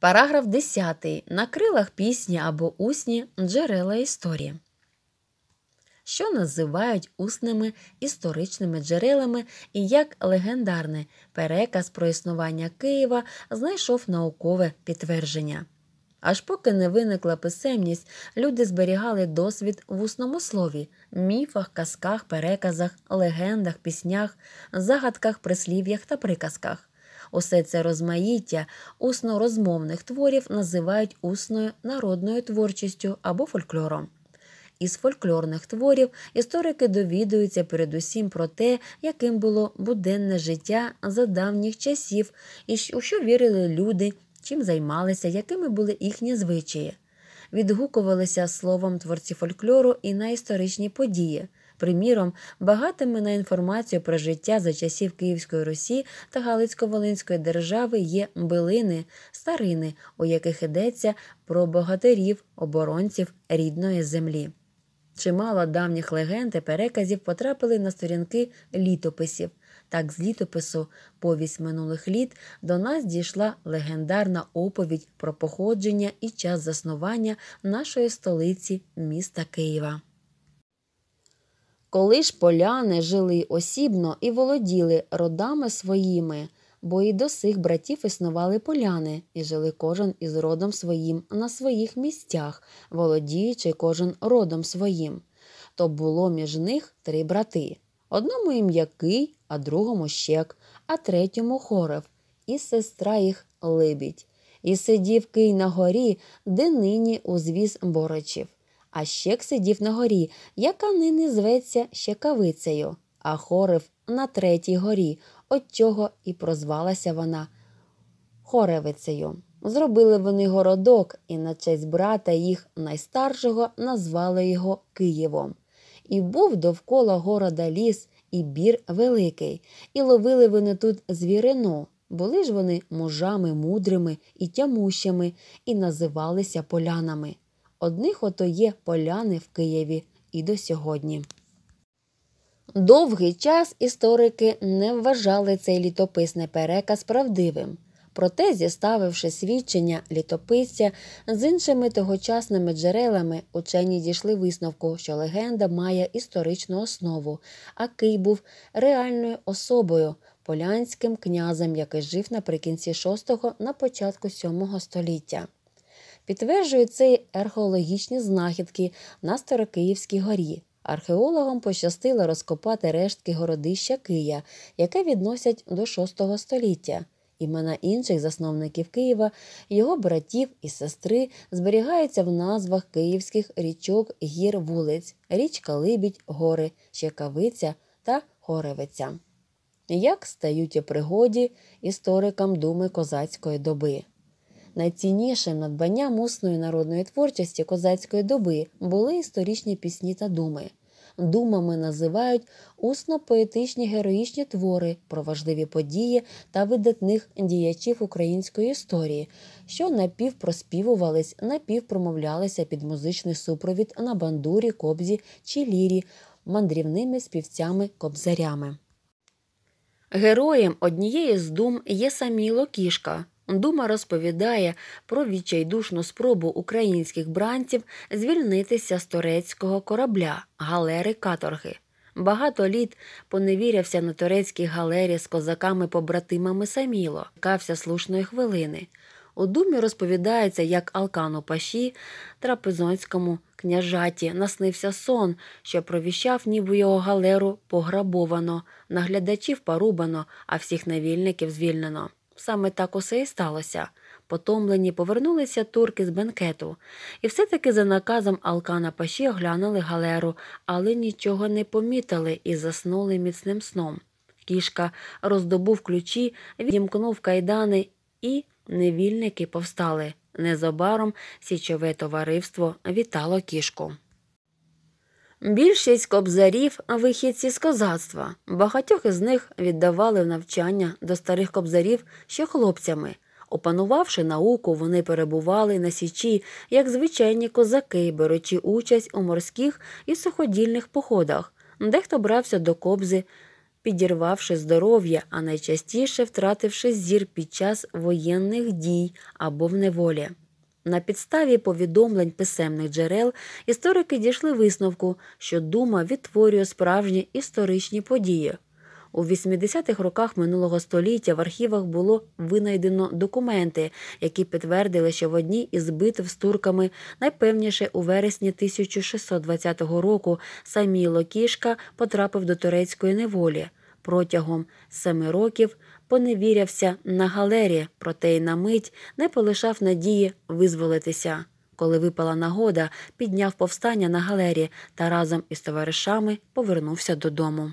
Параграф 10. На крилах пісні або усні джерела історії, що називають усними історичними джерелами і як легендарний переказ про існування Києва знайшов наукове підтвердження. Аж поки не виникла писемність, люди зберігали досвід в усному слові, міфах, казках, переказах, легендах, піснях, загадках, прислів'ях та приказках. Усе це розмаїття усно-розмовних творів називають усною народною творчістю або фольклором. Із фольклорних творів історики довідуються передусім про те, яким було буденне життя за давніх часів, і у що вірили люди, чим займалися, якими були їхні звичаї. Відгукувалися словом творці фольклору і на історичні події приміром, багатими на інформацію про життя за часів Київської Русі та Галицько-Волинської держави є билини, старини, у яких йдеться про богатирів, оборонців рідної землі. Чимало давніх легенд і переказів потрапили на сторінки літописів. Так, з літопису Повість минулих літ до нас дійшла легендарна оповідь про походження і час заснування нашої столиці міста Києва. Коли ж поляни жили осібно і володіли родами своїми, бо і до сих братів існували поляни, і жили кожен із родом своїм на своїх місцях, володіючи кожен родом своїм, то було між них три брати одному ім'який, а другому щек, а третьому хорев, і сестра їх Либідь. І сидів кий на горі, де нині узвіз борочів а щек сидів на горі, яка нині зветься щекавицею, а хорев на третій горі, от чого і прозвалася вона хоревицею. Зробили вони городок і на честь брата їх найстаршого назвали його Києвом. І був довкола города ліс і бір великий, і ловили вони тут звірину. Були ж вони мужами мудрими і тямущими, і називалися полянами. Одних ото є поляни в Києві і до сьогодні. Довгий час історики не вважали цей літописний переказ правдивим. Проте, зіставивши свідчення літописця з іншими тогочасними джерелами, учені дійшли висновку, що легенда має історичну основу, а Кий був реальною особою, полянським князем, який жив наприкінці VI – на початку VII століття підтверджують це археологічні знахідки на Старокиївській горі. Археологам пощастило розкопати рештки городища Кия, яке відносять до VI століття. Імена інших засновників Києва, його братів і сестри зберігаються в назвах київських річок гір вулиць, річка Либідь, Гори, Щекавиця та Горевиця. Як стають у пригоді історикам думи козацької доби? Найціннішим надбанням усної народної творчості козацької доби були історичні пісні та думи. Думами називають усно-поетичні героїчні твори про важливі події та видатних діячів української історії, що напівпроспівувались, напівпромовлялися під музичний супровід на бандурі, кобзі чи лірі, мандрівними співцями-кобзарями. Героєм однієї з дум є Саміло Локішка. Дума розповідає про відчайдушну спробу українських бранців звільнитися з турецького корабля галери каторги. Багато літ поневірявся на турецькій галері з козаками-побратимами саміло, кався слушної хвилини. У думі розповідається, як Алкану Паші, трапезонському княжаті, наснився сон, що провіщав, ніби його галеру пограбовано, наглядачів порубано, а всіх невільників звільнено. Саме так усе і сталося. Потомлені повернулися турки з бенкету, і все-таки за наказом Алкана Паші оглянули галеру, але нічого не помітили і заснули міцним сном. Кішка роздобув ключі, відімкнув кайдани, і невільники повстали. Незабаром січове товариство вітало кішку. Більшість кобзарів вихідці з козацтва, багатьох із них віддавали в навчання до старих кобзарів ще хлопцями. Опанувавши науку, вони перебували на січі, як звичайні козаки, беручи участь у морських і суходільних походах. Дехто брався до кобзи, підірвавши здоров'я, а найчастіше втративши зір під час воєнних дій або в неволі. На підставі повідомлень писемних джерел історики дійшли висновку, що дума відтворює справжні історичні події. У 80-х роках минулого століття в архівах було винайдено документи, які підтвердили, що в одній із битв з турками найпевніше у вересні 1620 року самій Локішка потрапив до турецької неволі. Протягом семи років поневірявся на галері, проте й на мить не полишав надії визволитися. Коли випала нагода, підняв повстання на галері та разом із товаришами повернувся додому.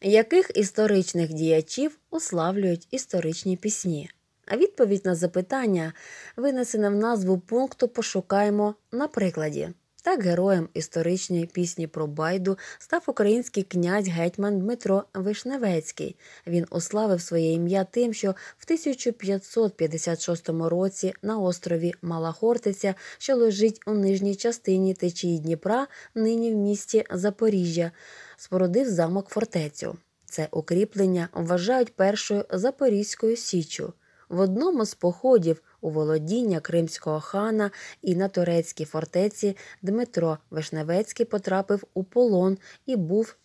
Яких історичних діячів уславлюють історичні пісні? А відповідь на запитання винесене в назву пункту Пошукаємо на прикладі. Так героєм історичної пісні про Байду став український князь гетьман Дмитро Вишневецький. Він уславив своє ім'я тим, що в 1556 році на острові Мала Хортиця, що лежить у нижній частині течії Дніпра, нині в місті Запоріжжя, спородив замок фортецю. Це укріплення вважають першою Запорізькою Січю. В одному з походів у володіння кримського хана і на турецькій фортеці Дмитро Вишневецький потрапив у полон і був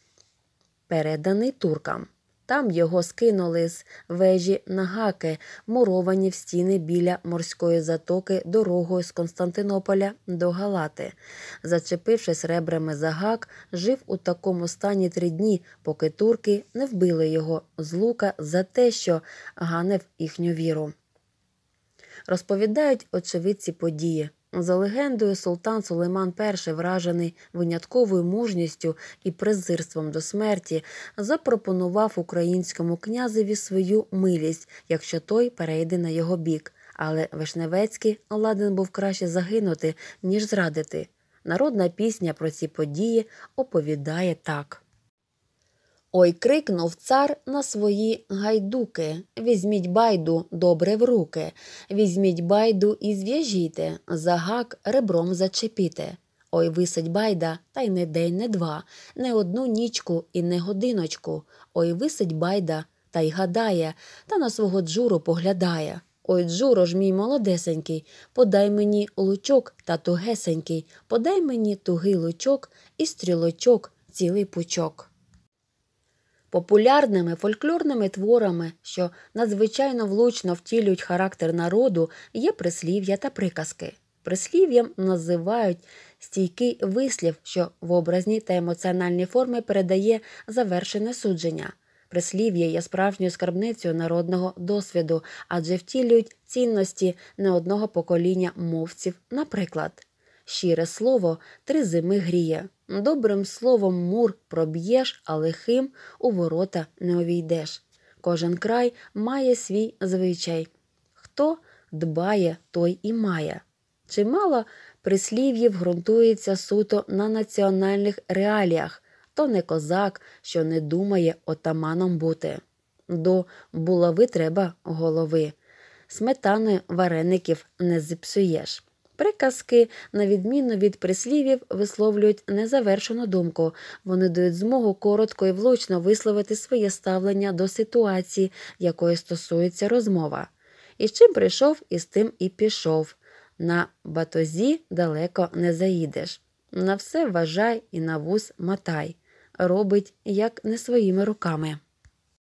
переданий туркам. Там його скинули з вежі нагаки, муровані в стіни біля морської затоки дорогою з Константинополя до Галати. Зачепившись ребрами за гак, жив у такому стані три дні, поки турки не вбили його з лука за те, що ганив їхню віру. Розповідають очевидці події. За легендою, султан Сулейман І, вражений винятковою мужністю і презирством до смерті, запропонував українському князеві свою милість, якщо той перейде на його бік. Але Вишневецький ладен був краще загинути, ніж зрадити. Народна пісня про ці події оповідає так. Ой крикнув цар на свої гайдуки візьміть байду добре в руки, візьміть байду і зв'яжіте, за гак ребром зачепіте. Ой висить байда, та й не день, не два, не одну нічку і не годиночку. Ой висить байда, та й гадає, та на свого джуру поглядає. Ой, Джуро ж мій молодесенький, подай мені лучок та тугесенький, подай мені тугий лучок і стрілочок цілий пучок. Популярними фольклорними творами, що надзвичайно влучно втілюють характер народу, є прислів'я та приказки. Прислів'ям називають стійкий вислів, що в образній та емоціональній формі передає завершене судження. Прислів'я є справжньою скарбницею народного досвіду, адже втілюють цінності не одного покоління мовців, наприклад. Щире слово три зими гріє. Добрим словом мур проб'єш, а лихим у ворота не увійдеш. Кожен край має свій звичай. Хто дбає, той і має. Чимало прислів'їв ґрунтується суто на національних реаліях, то не козак, що не думає отаманом бути. До булави треба голови. Сметани вареників не зіпсуєш. Приказки, на відміну від прислівів, висловлюють незавершену думку. Вони дають змогу коротко і влучно висловити своє ставлення до ситуації, якої стосується розмова. І з чим прийшов, і з тим і пішов. На батозі далеко не заїдеш. На все вважай і на вуз матай. Робить як не своїми руками.